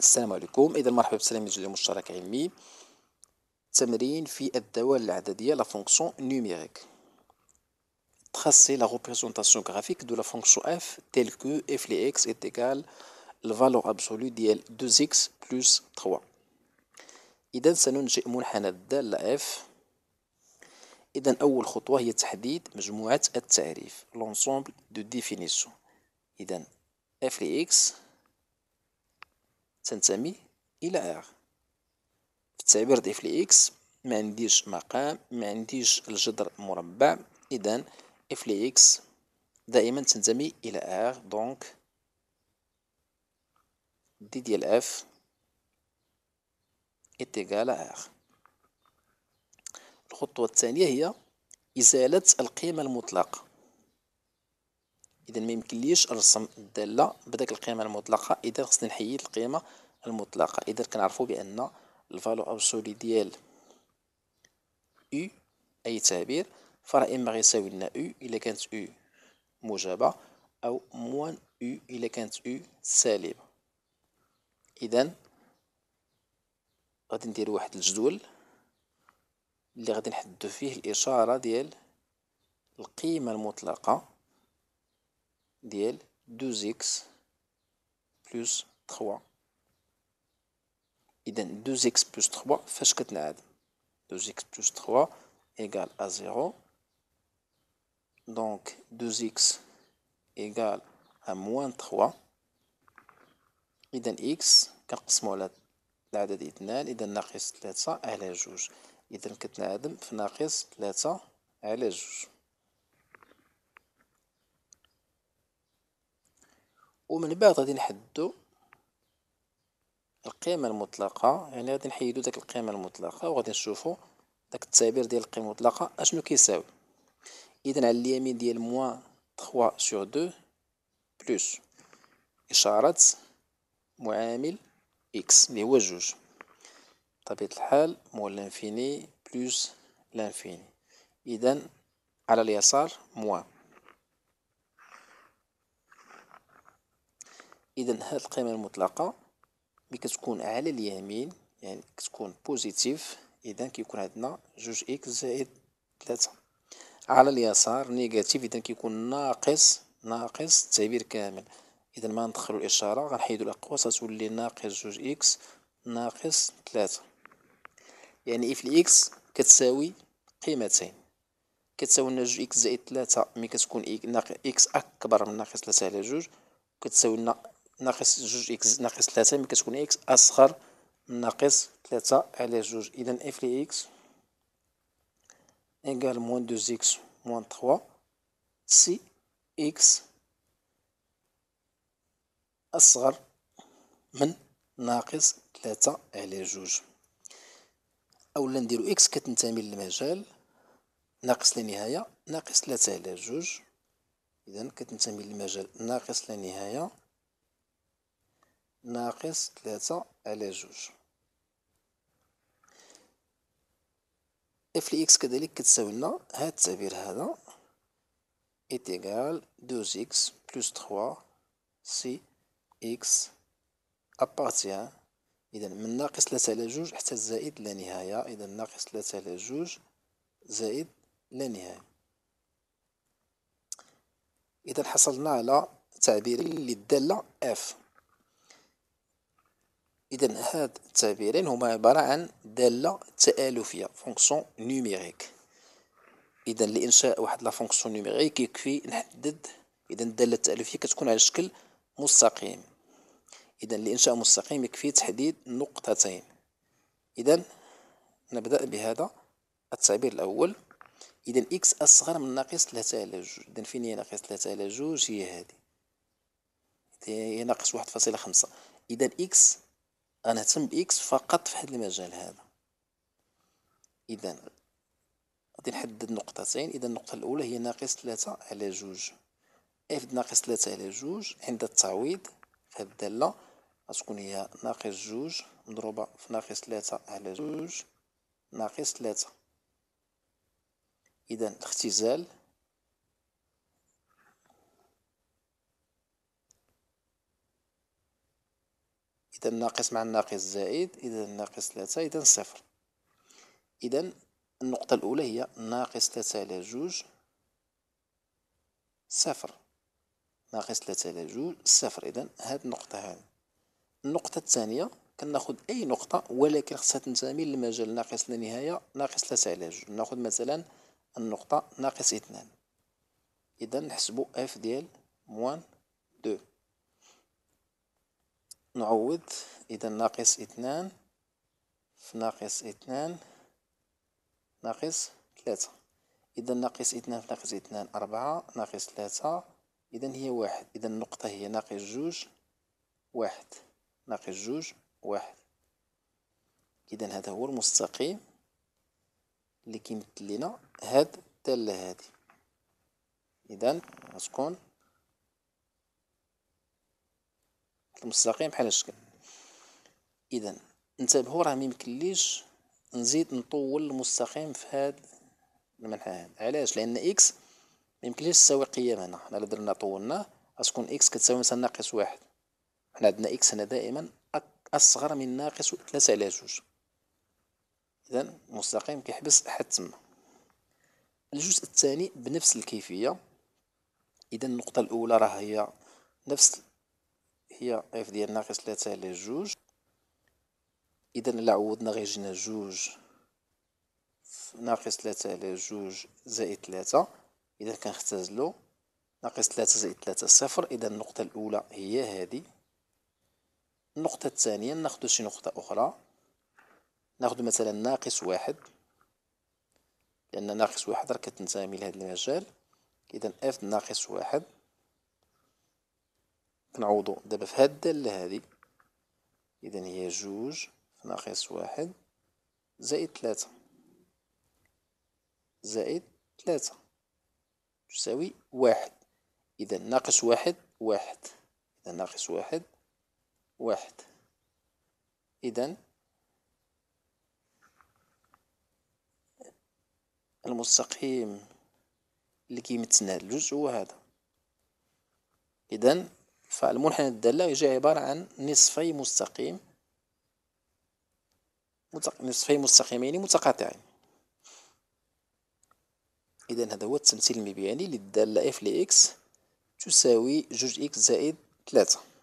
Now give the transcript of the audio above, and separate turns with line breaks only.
السلام عليكم اذا مرحبا بسلامة الجديده مشترك علمي تمرين في الدوال العدديه لا فونكسيون نيميريك تخصي لا ريبريزونطاسيون غرافيك دو لا فونكسيون اف تيل كو اف لي اكس ايت الفالور ابسولو ديال دو 2 بلوس تخوا اذا سننشئ منحنى الداله اف اذا اول خطوه هي تحديد مجموعه التعريف لونسومبل دو ديفينيسيون اذا اف لي اكس تنتمي الى ار في التعبير ضيف لي اكس ما عنديش مقام ما عنديش الجذر مربع اذا اف لي اكس دائما تنتمي الى ار دونك دي ديال اف ايتيغال ار الخطوه الثانيه هي ازاله القيمه المطلقه اذا ما يمكنليش نرسم الداله بداك القيمه المطلقه اذا خصني نحيد القيمه المطلقه اذا كنعرفوا بان الفالو ابسولي ديال u اي تعبير فراه اما غيساوي لنا u الا كانت u موجبه او موان u الا كانت u سالبه اذا غادي ندير واحد الجدول اللي غادي نحدد فيه الاشاره ديال القيمه المطلقه ديال 2 x plus 3 2 x plus 3 فاش كتنعدم 2 x plus 3 égale à 0 donc 2x égale à moins 3 2 x كنقسمو على العدد 2 إذا ناقص 3 على جوج إذا كتنعدم في ناقص 3 على 2 ومن بعد غادي نحددو القيمة المطلقة يعني غادي نحيدو داك القيمة المطلقة وغادي نشوفو داك التعبير ديال القيمة المطلقة اشنو كيساوي اذا على اليمين ديال موان 3 سور 2 بلس إشارة معامل إكس اللي هو جوج بطبيعة الحال مو لانفيني بلس لانفيني إذا على اليسار موان اذا هاد القيمه المطلقه ملي كتكون على اليمين يعني كتكون بوزيتيف اذا كيكون عندنا جوج اكس زائد ثلاثة على اليسار نيجاتيف اذا كيكون ناقص ناقص التعبير كامل اذا ما ندخلو الاشاره غنحيدو الاقواس غتولي ناقص جوج اكس ناقص ثلاثة يعني اف الاكس كتساوي قيمتين كتساوي لنا جوج اكس زائد ثلاثة ملي كتكون اكس اكبر من ناقص ثلاثة على جوج كتساوي لنا ناقص جوج إكس ناقص ثلاثة ملي كتكون إكس أصغر من ناقص ثلاثة على جوج إذا إف لي إكس إيكال موان دوز إكس موان تخوا سي إكس أصغر من ناقص ثلاثة على جوج أولا نديرو إكس كتنتمي للمجال ناقص لا نهاية ناقص ثلاثة على جوج إذا كتنتمي للمجال ناقص لا نهاية ناقص ثلاثة على جوج اف لإكس كذلك كتساوي لنا هاد التعبير هذا إتيكال دوز 2 2x تخوا 3 إكس x appartient إذا من ناقص 3 على جوج حتى الزائد لا نهاية إذا ناقص 3 على جوج زائد لا نهاية إذا حصلنا على تعبير للدالة اف اذا هاد التعبيرين هما عباره عن داله تالفيه فونكسيون نيميريك اذا لانشاء واحد لا فونكسيون نيميريك يكفي نحدد اذا الداله التالفيه كتكون على شكل مستقيم اذا لانشاء مستقيم يكفي تحديد نقطتين اذا نبدا بهذا التعبير الاول اذا اكس اصغر من ناقص 3 على 2 اذا فين هي ناقص 3 على 2 هي هذه هي ناقص 1.5 اذا اكس غنهتم باكس فقط في هذا المجال هذا اذا غادي نحدد نقطتين اذا النقطه الاولى هي ناقص 3 على جوج اف ناقص 3 على جوج عند التعويض في هذه الداله غتكون هي ناقص جوج مضروبه في ناقص 3 على جوج ناقص 3 اذا الاختزال إذا الناقص مع الناقص زائد إذا الناقص ثلاثة إذا صفر إذا النقطة الأولى هي ناقص ثلاثة على جوج صفر ناقص ثلاثة على جوج صفر إذا هاد النقطة هاذي النقطة الثانية كناخد أي نقطة ولكن خصها تنتمي للمجال ناقص لا نهاية ناقص ثلاثة على جوج ناخد مثلا النقطة ناقص اثنان إذا نحسبو اف ديال موان نعوض إذا ناقص اثنان في ناقص اثنان ناقص ثلاثة إذا ناقص اثنان في ناقص اثنان أربعة ناقص ثلاثة إذا هي واحد إذا النقطة هي ناقص جوج واحد ناقص جوج واحد إذا هذا هو المستقيم اللي كيمثل لنا هاد الدالة هادي إذا غتكون المستقيم بحال الشكل اذا انتبهوا راه ميمكنليش نزيد نطول المستقيم في هاد المنحى هاد علاش لان اكس ميمكنليش تساوي قيم هنا حنا درنا طولناه غتكون اكس كتساوي مثلا ناقص واحد حنا عندنا اكس هنا دائما اصغر من ناقص ثلاثة على جوج اذا المستقيم كيحبس حتى تما الجزء الثاني بنفس الكيفيه اذا النقطه الاولى راه هي نفس هي اف ديال ناقص ثلاثة على جوج إذا إلا عوضنا غيجينا جوج ناقص ثلاثة على جوج زائد ثلاثة إذا كنختازلو ناقص ثلاثة زائد ثلاثة صفر إذا النقطة الأولى هي هذه النقطة الثانية ناخدو شي نقطة أخرى ناخدو مثلا ناقص واحد لأن ناقص واحد راه كتنتمي لهذا المجال إذا اف ناقص واحد نعوضو دابا في هاد الدالة هادي إذا هي جوج ناقص واحد زائد تلاتة زائد تلاتة تساوي واحد إذا ناقص واحد واحد إذا ناقص واحد واحد إذا المستقيم اللي كيمثلنا الجزء هو هذا إذا فالمنحنى الدالة يجي عبارة عن نصفي مستقيم نصفي مستقيمين متقاطعين إذا هذا هو التمثيل المبياني للدالة f لإكس تساوي جوج إكس زائد ثلاثة